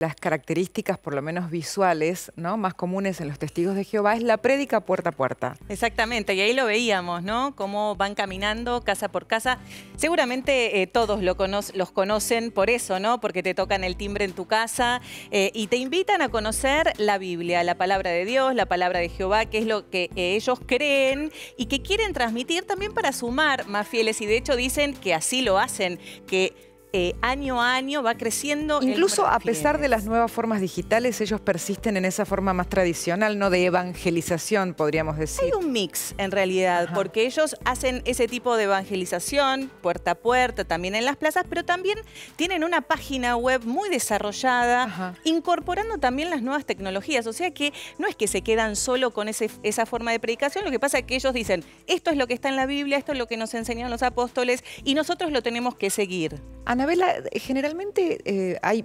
las características, por lo menos visuales, ¿no? más comunes en los testigos de Jehová es la prédica puerta a puerta. Exactamente, y ahí lo veíamos, ¿no? Cómo van caminando casa por casa. Seguramente eh, todos los conocen por eso, ¿no? Porque te tocan el timbre en tu casa eh, y te invitan a conocer la Biblia, la palabra de Dios, la palabra de Jehová, que es lo que ellos creen y que quieren transmitir también para sumar más fieles. Y de hecho dicen que así lo hacen, que eh, año a año va creciendo. Incluso a pesar de las nuevas formas digitales, ellos persisten en esa forma más tradicional, ¿no? De evangelización, podríamos decir. Hay un mix, en realidad, porque ellos hacen ese tipo de evangelización puerta a puerta, también en las plazas, pero también tienen una página web muy desarrollada, incorporando también las nuevas tecnologías. O sea que no es que se quedan solo con esa forma de predicación, lo que pasa es que ellos dicen, esto es lo que está en la Biblia, esto es lo que nos enseñaron los apóstoles y nosotros lo tenemos que seguir. Ana Anabela, generalmente eh, hay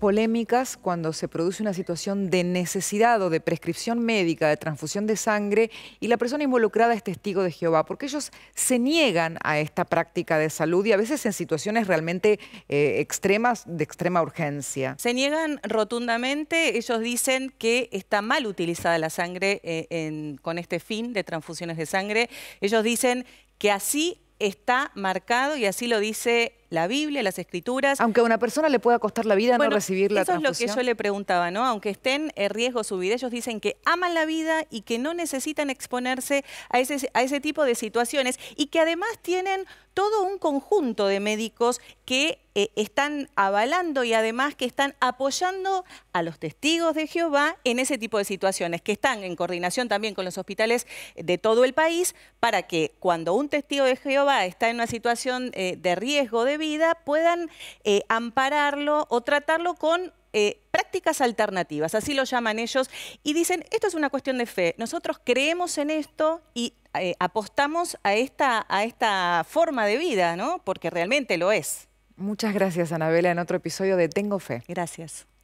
polémicas cuando se produce una situación de necesidad o de prescripción médica, de transfusión de sangre, y la persona involucrada es testigo de Jehová, porque ellos se niegan a esta práctica de salud y a veces en situaciones realmente eh, extremas, de extrema urgencia. Se niegan rotundamente, ellos dicen que está mal utilizada la sangre eh, con este fin de transfusiones de sangre, ellos dicen que así está marcado y así lo dice la Biblia, las Escrituras. Aunque a una persona le pueda costar la vida no recibir la Eso es lo que yo le preguntaba, ¿no? Aunque estén en riesgo su vida, ellos dicen que aman la vida y que no necesitan exponerse a ese, a ese tipo de situaciones y que además tienen todo un conjunto de médicos que eh, están avalando y además que están apoyando a los testigos de Jehová en ese tipo de situaciones, que están en coordinación también con los hospitales de todo el país para que cuando un testigo de Jehová está en una situación eh, de riesgo de vida puedan eh, ampararlo o tratarlo con eh, prácticas alternativas, así lo llaman ellos, y dicen, esto es una cuestión de fe, nosotros creemos en esto y eh, apostamos a esta, a esta forma de vida, ¿no? porque realmente lo es. Muchas gracias, Anabela, en otro episodio de Tengo Fe. Gracias.